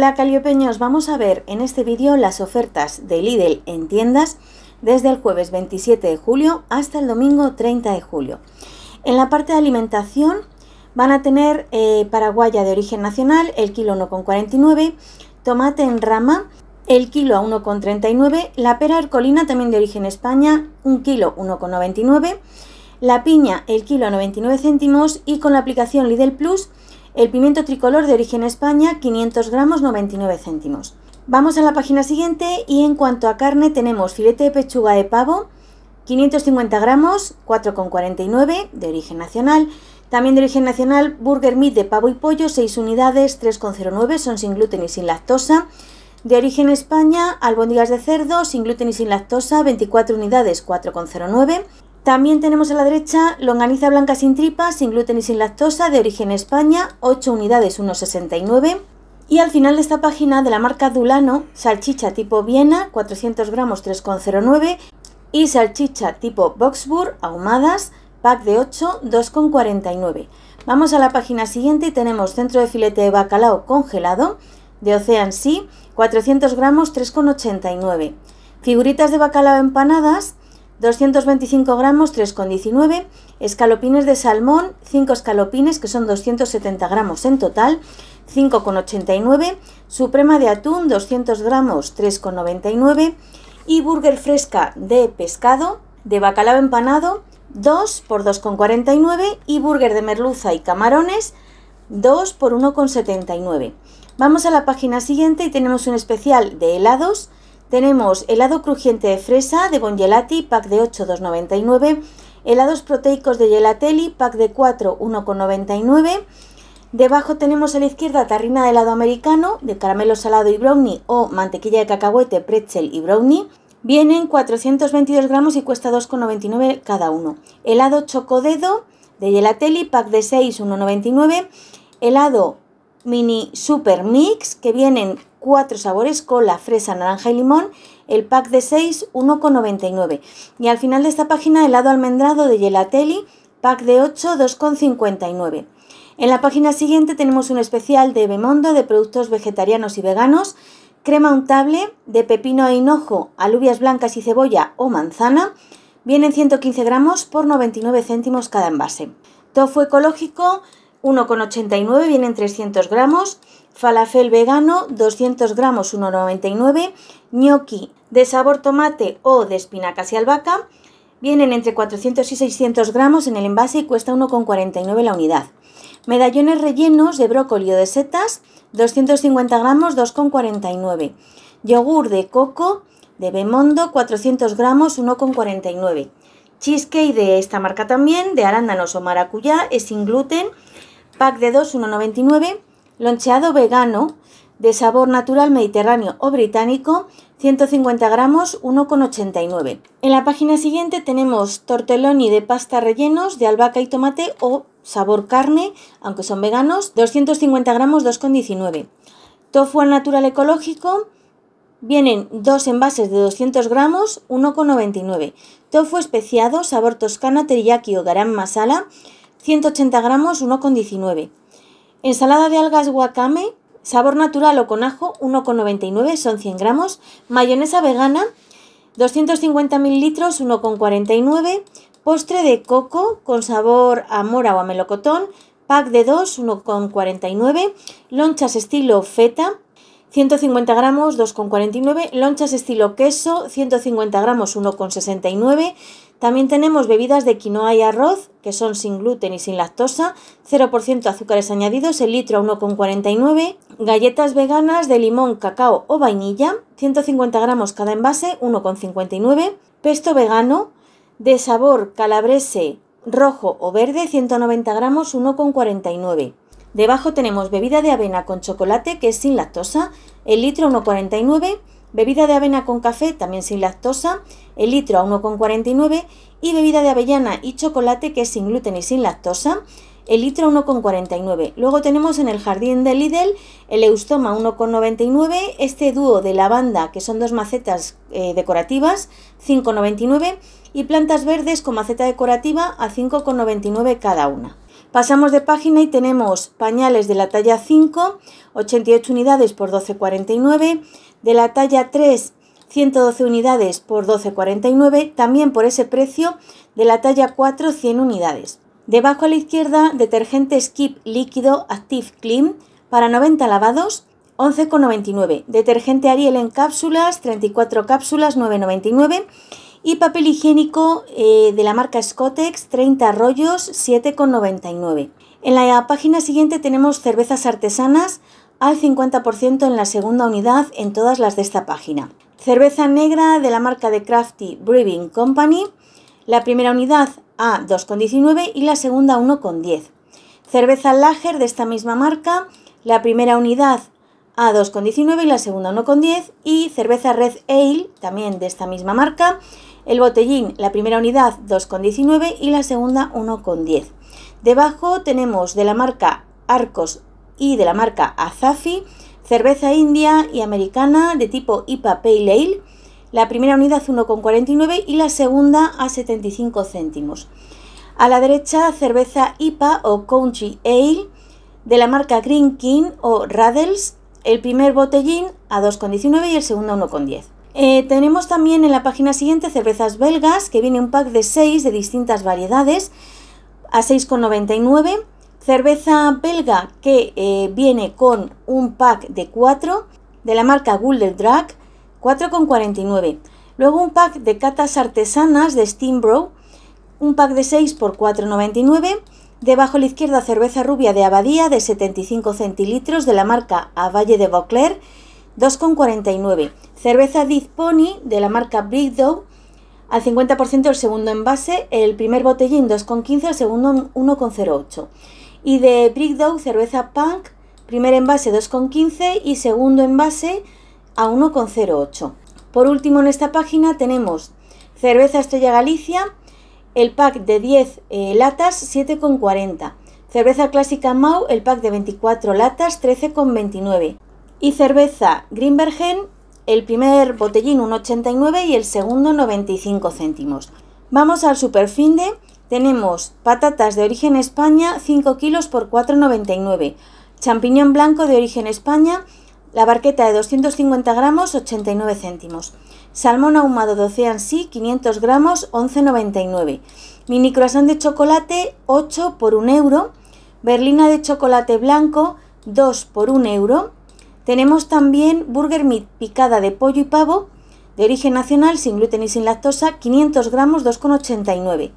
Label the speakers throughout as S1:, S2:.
S1: Hola caliopeños, vamos a ver en este vídeo las ofertas de Lidl en tiendas desde el jueves 27 de julio hasta el domingo 30 de julio. En la parte de alimentación van a tener eh, paraguaya de origen nacional, el kilo 1,49, tomate en rama, el kilo a 1,39, la pera hercolina también de origen España, un kilo 1,99, la piña el kilo a 99 céntimos y con la aplicación Lidl Plus el pimiento tricolor de origen España, 500 gramos, 99 céntimos. Vamos a la página siguiente y en cuanto a carne tenemos filete de pechuga de pavo, 550 gramos, 4,49 de origen nacional. También de origen nacional, burger meat de pavo y pollo, 6 unidades, 3,09, son sin gluten y sin lactosa. De origen España, albóndigas de cerdo, sin gluten y sin lactosa, 24 unidades, 4,09. También tenemos a la derecha longaniza blanca sin tripa, sin gluten y sin lactosa, de origen España, 8 unidades, 1,69. Y al final de esta página de la marca Dulano, salchicha tipo Viena, 400 gramos, 3,09. Y salchicha tipo Boxburg, ahumadas, pack de 8, 2,49. Vamos a la página siguiente y tenemos centro de filete de bacalao congelado, de Ocean Sea, 400 gramos, 3,89. Figuritas de bacalao empanadas, 225 gramos, 3,19. Escalopines de salmón, 5 escalopines, que son 270 gramos en total, 5,89. Suprema de atún, 200 gramos, 3,99. Y burger fresca de pescado, de bacalao empanado, 2 por 2,49. Y burger de merluza y camarones, 2 por 1,79. Vamos a la página siguiente y tenemos un especial de helados tenemos helado crujiente de fresa de Gelati, pack de 8, 2,99. Helados proteicos de Gelatelli, pack de 4, 1,99. Debajo tenemos a la izquierda tarrina de helado americano, de caramelo salado y brownie o mantequilla de cacahuete, pretzel y brownie. Vienen 422 gramos y cuesta 2,99 cada uno. Helado chocodedo de Gelatelli, pack de 6, 1,99. Helado mini super mix, que vienen cuatro sabores, con la fresa, naranja y limón. El pack de 6, 1,99. Y al final de esta página, helado almendrado de Gelatelli, pack de 8, 2,59. En la página siguiente tenemos un especial de Bemondo de productos vegetarianos y veganos, crema untable de pepino e hinojo, alubias blancas y cebolla o manzana, vienen 115 gramos por 99 céntimos cada envase. Tofu ecológico 1,89 vienen 300 gramos, falafel vegano 200 gramos 1,99, gnocchi de sabor tomate o de espinacas y albahaca vienen entre 400 y 600 gramos en el envase y cuesta 1,49 la unidad. Medallones rellenos de brócoli o de setas 250 gramos 2,49, yogur de coco de Bemondo 400 gramos 1,49. Cheesecake de esta marca también, de arándanos o maracuyá, es sin gluten Pack de 2, 1,99. Loncheado vegano de sabor natural mediterráneo o británico, 150 gramos, 1,89. En la página siguiente tenemos tortelloni de pasta rellenos de albahaca y tomate o sabor carne, aunque son veganos, 250 gramos, 2,19. Tofu natural ecológico, vienen dos envases de 200 gramos, 1,99. Tofu especiado, sabor toscana, teriyaki o garam masala, 180 gramos, 1,19. Ensalada de algas wakame, sabor natural o con ajo, 1,99, son 100 gramos. Mayonesa vegana, 250 ml, 1,49. Postre de coco con sabor a mora o a melocotón, pack de 2, 1,49. Lonchas estilo feta, 150 gramos 2,49, lonchas estilo queso 150 gramos 1,69, también tenemos bebidas de quinoa y arroz que son sin gluten y sin lactosa, 0% azúcares añadidos, el litro 1,49, galletas veganas de limón, cacao o vainilla, 150 gramos cada envase, 1,59, pesto vegano de sabor calabrese rojo o verde, 190 gramos, 1,49. Debajo tenemos bebida de avena con chocolate, que es sin lactosa, el litro 1,49, bebida de avena con café, también sin lactosa, el litro a 1,49, y bebida de avellana y chocolate, que es sin gluten y sin lactosa, el litro 1,49. Luego tenemos en el jardín de Lidl el Eustoma 1,99, este dúo de lavanda, que son dos macetas eh, decorativas, 5,99, y plantas verdes con maceta decorativa a 5,99 cada una. Pasamos de página y tenemos pañales de la talla 5, 88 unidades por 12,49, de la talla 3, 112 unidades por 12,49, también por ese precio de la talla 4, 100 unidades. Debajo a la izquierda, detergente Skip líquido Active Clean para 90 lavados, 11,99. Detergente Ariel en cápsulas, 34 cápsulas, 9,99. Y papel higiénico eh, de la marca Scotex, 30 rollos, 7,99. En la página siguiente tenemos cervezas artesanas al 50% en la segunda unidad en todas las de esta página. Cerveza negra de la marca de Crafty Brewing Company, la primera unidad a 2,19 y la segunda 1,10. Cerveza Lager de esta misma marca, la primera unidad a 2,19 y la segunda 1,10. Y cerveza Red Ale, también de esta misma marca, el botellín, la primera unidad 2,19 y la segunda 1,10. Debajo tenemos de la marca Arcos y de la marca Azafi, cerveza india y americana de tipo IPA Pale Ale, la primera unidad 1,49 y la segunda a 75 céntimos. A la derecha, cerveza IPA o Country Ale de la marca Green King o Raddles, el primer botellín a 2,19 y el segundo a 1,10. Eh, tenemos también en la página siguiente cervezas belgas, que viene un pack de 6 de distintas variedades a 6,99. Cerveza belga que eh, viene con un pack de 4 de la marca Gulder Drag, 4,49. Luego un pack de catas artesanas de Steambro, un pack de 6 por 4,99. Debajo a la izquierda cerveza rubia de Abadía de 75 centilitros de la marca A Valle de Vauclair, 2,49. Cerveza Pony de la marca Dog al 50% el segundo envase, el primer botellín 2,15, el segundo 1,08. Y de Dog cerveza Punk, primer envase 2,15 y segundo envase a 1,08. Por último, en esta página tenemos cerveza Estrella Galicia, el pack de 10 eh, latas 7,40. Cerveza clásica Mau, el pack de 24 latas 13,29. Y cerveza Grimbergen, el primer botellín 1,89 y el segundo 95 céntimos. Vamos al superfinde. Tenemos patatas de origen España, 5 kilos por 4,99. Champiñón blanco de origen España, la barqueta de 250 gramos, 89 céntimos. Salmón ahumado de Ocean Sea, 500 gramos, 11,99. Mini croissant de chocolate, 8 por 1 euro. Berlina de chocolate blanco, 2 por 1 euro. Tenemos también burger meat picada de pollo y pavo de origen nacional, sin gluten y sin lactosa, 500 gramos, 2,89.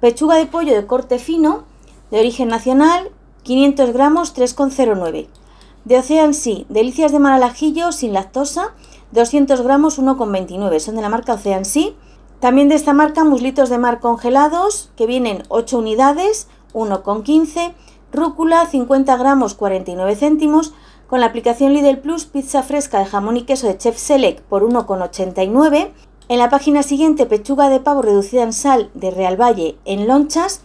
S1: Pechuga de pollo de corte fino de origen nacional, 500 gramos, 3,09. De Ocean Sea, delicias de mar sin lactosa, 200 gramos, 1,29. Son de la marca Ocean Sea. También de esta marca, muslitos de mar congelados, que vienen 8 unidades, 1,15. Rúcula, 50 gramos, 49 céntimos. Con la aplicación Lidl Plus, pizza fresca de jamón y queso de Chef Select por 1,89. En la página siguiente, pechuga de pavo reducida en sal de Real Valle en lonchas,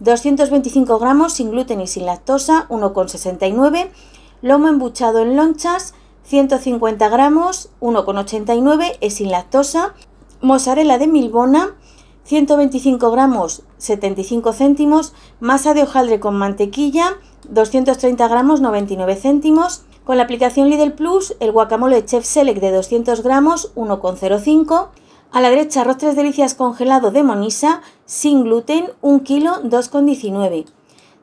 S1: 225 gramos sin gluten y sin lactosa, 1,69. Lomo embuchado en lonchas, 150 gramos, 1,89, es sin lactosa. Mozzarella de Milbona, 125 gramos 75 céntimos, masa de hojaldre con mantequilla 230 gramos 99 céntimos, con la aplicación Lidl Plus el guacamole Chef Select de 200 gramos 1,05, a la derecha rostres tres delicias congelado de Monisa sin gluten 1 kilo 2,19.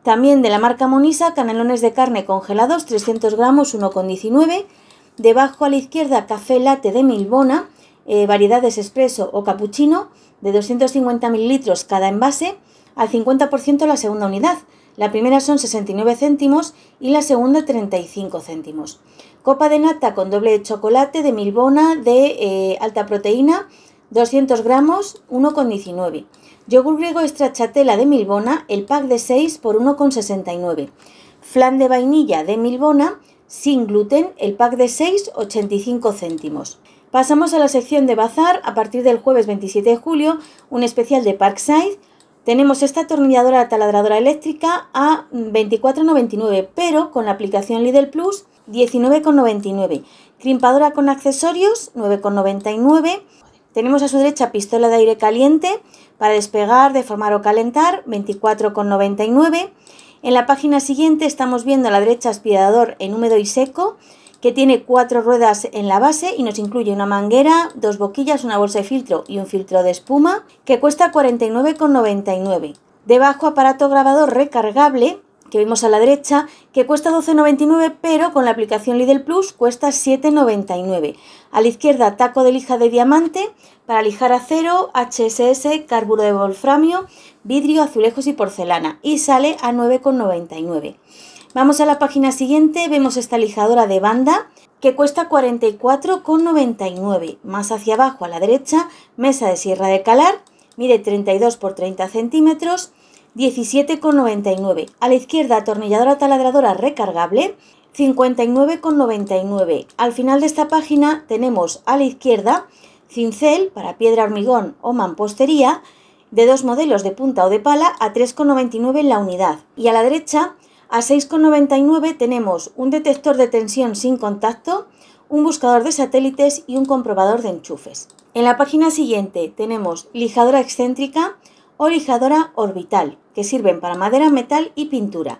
S1: También de la marca Monisa, canelones de carne congelados 300 gramos 1,19. Debajo a la izquierda, café latte de Milbona, eh, variedades expreso o cappuccino, de 250 mililitros cada envase al 50% la segunda unidad. La primera son 69 céntimos y la segunda 35 céntimos. Copa de nata con doble chocolate de Milbona de eh, alta proteína, 200 gramos, 1,19. Yogur griego estrachatela de Milbona, el pack de 6 por 1,69. Flan de vainilla de Milbona, sin gluten, el pack de 6, 85 céntimos. Pasamos a la sección de bazar a partir del jueves 27 de julio, un especial de Parkside. Tenemos esta atornilladora taladradora eléctrica a 24,99, pero con la aplicación Lidl Plus 19,99. Crimpadora con accesorios 9,99. Tenemos a su derecha pistola de aire caliente para despegar, deformar o calentar 24,99. En la página siguiente estamos viendo a la derecha aspirador en húmedo y seco que tiene cuatro ruedas en la base y nos incluye una manguera, dos boquillas, una bolsa de filtro y un filtro de espuma, que cuesta 49,99. Debajo aparato grabador recargable que vemos a la derecha, que cuesta 12,99, pero con la aplicación Lidl Plus cuesta 7,99. A la izquierda, taco de lija de diamante para lijar acero, HSS, carburo de wolframio, vidrio, azulejos y porcelana. Y sale a 9,99. Vamos a la página siguiente, vemos esta lijadora de banda que cuesta 44,99. Más hacia abajo a la derecha, mesa de sierra de calar, mide 32 por 30 centímetros, 17,99. A la izquierda, atornilladora taladradora recargable, 59,99. Al final de esta página tenemos a la izquierda cincel para piedra, hormigón o mampostería, de dos modelos de punta o de pala a 3,99 en la unidad. Y a la derecha, a 6,99 tenemos un detector de tensión sin contacto, un buscador de satélites y un comprobador de enchufes. En la página siguiente tenemos lijadora excéntrica o lijadora orbital, que sirven para madera, metal y pintura.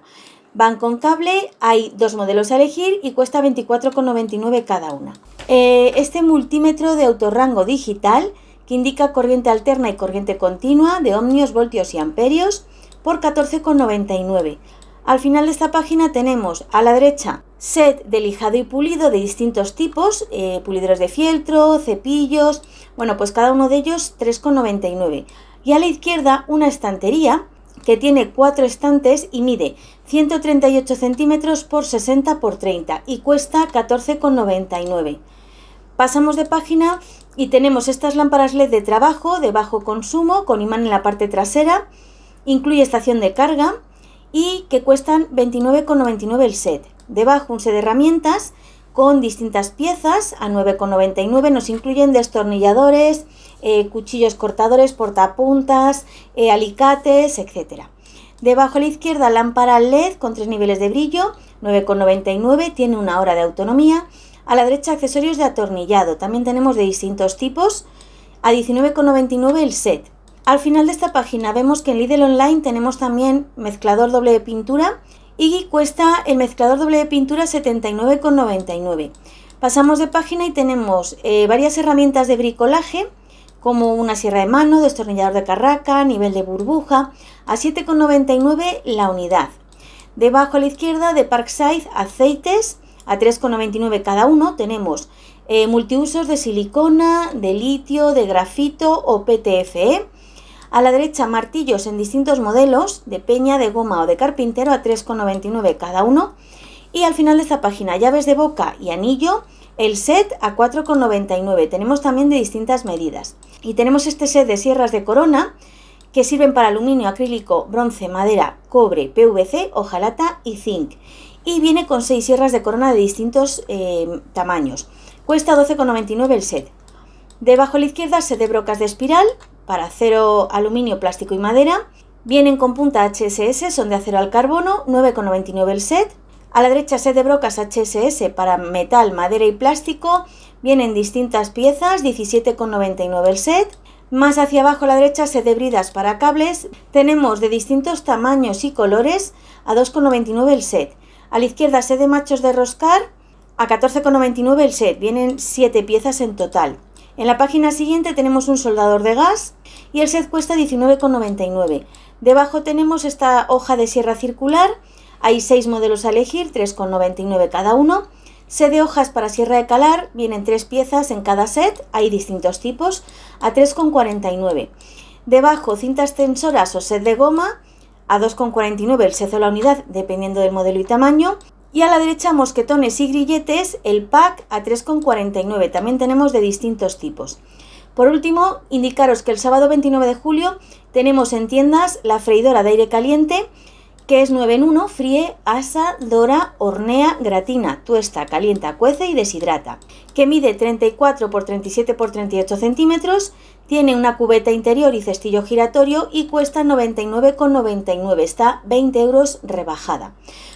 S1: Van con cable, hay dos modelos a elegir y cuesta 24,99 cada una. Eh, este multímetro de autorrango digital, que indica corriente alterna y corriente continua de ohmios, voltios y amperios, por 14,99 al final de esta página tenemos a la derecha set de lijado y pulido de distintos tipos, eh, pulidores de fieltro, cepillos, bueno, pues cada uno de ellos 3,99. Y a la izquierda una estantería que tiene cuatro estantes y mide 138 centímetros por 60 por 30 y cuesta 14,99. Pasamos de página y tenemos estas lámparas LED de trabajo de bajo consumo con imán en la parte trasera, incluye estación de carga, y que cuestan 29,99 el set. Debajo un set de herramientas con distintas piezas a 9,99 nos incluyen destornilladores, eh, cuchillos cortadores, portapuntas, eh, alicates, etc. Debajo a la izquierda lámpara LED con tres niveles de brillo, 9,99, tiene una hora de autonomía. A la derecha accesorios de atornillado, también tenemos de distintos tipos, a 19,99 el set. Al final de esta página vemos que en Lidl Online tenemos también mezclador doble de pintura y cuesta el mezclador doble de pintura 79,99. Pasamos de página y tenemos eh, varias herramientas de bricolaje como una sierra de mano, destornillador de carraca, nivel de burbuja, a 7,99 la unidad. Debajo a la izquierda de Parkside aceites a 3,99 cada uno tenemos eh, multiusos de silicona, de litio, de grafito o PTFE a la derecha, martillos en distintos modelos, de peña, de goma o de carpintero, a 3,99 cada uno. Y al final de esta página, llaves de boca y anillo, el set a 4,99. Tenemos también de distintas medidas. Y tenemos este set de sierras de corona, que sirven para aluminio, acrílico, bronce, madera, cobre, PVC, hojalata y zinc. Y viene con 6 sierras de corona de distintos eh, tamaños. Cuesta 12,99 el set. Debajo a la izquierda, set de brocas de espiral, para acero, aluminio, plástico y madera. Vienen con punta HSS, son de acero al carbono, 9,99 el set. A la derecha set de brocas HSS para metal, madera y plástico. Vienen distintas piezas, 17,99 el set. Más hacia abajo a la derecha set de bridas para cables. Tenemos de distintos tamaños y colores a 2,99 el set. A la izquierda set de machos de roscar a 14,99 el set. Vienen 7 piezas en total. En la página siguiente tenemos un soldador de gas y el set cuesta 19,99. Debajo tenemos esta hoja de sierra circular, hay 6 modelos a elegir, 3,99 cada uno. Set de hojas para sierra de calar, vienen 3 piezas en cada set, hay distintos tipos, a 3,49. Debajo cintas tensoras o set de goma, a 2,49 el set o la unidad, dependiendo del modelo y tamaño. Y a la derecha mosquetones y grilletes, el pack a 3,49. También tenemos de distintos tipos. Por último, indicaros que el sábado 29 de julio tenemos en tiendas la freidora de aire caliente que es 9 en 1, fríe, asa, dora, hornea, gratina, tuesta, calienta, cuece y deshidrata, que mide 34 x 37 x 38 centímetros, tiene una cubeta interior y cestillo giratorio y cuesta 99,99, ,99, está 20 euros rebajada.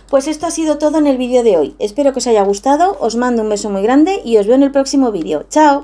S1: Pues esto ha sido todo en el vídeo de hoy, espero que os haya gustado, os mando un beso muy grande y os veo en el próximo vídeo, ¡chao!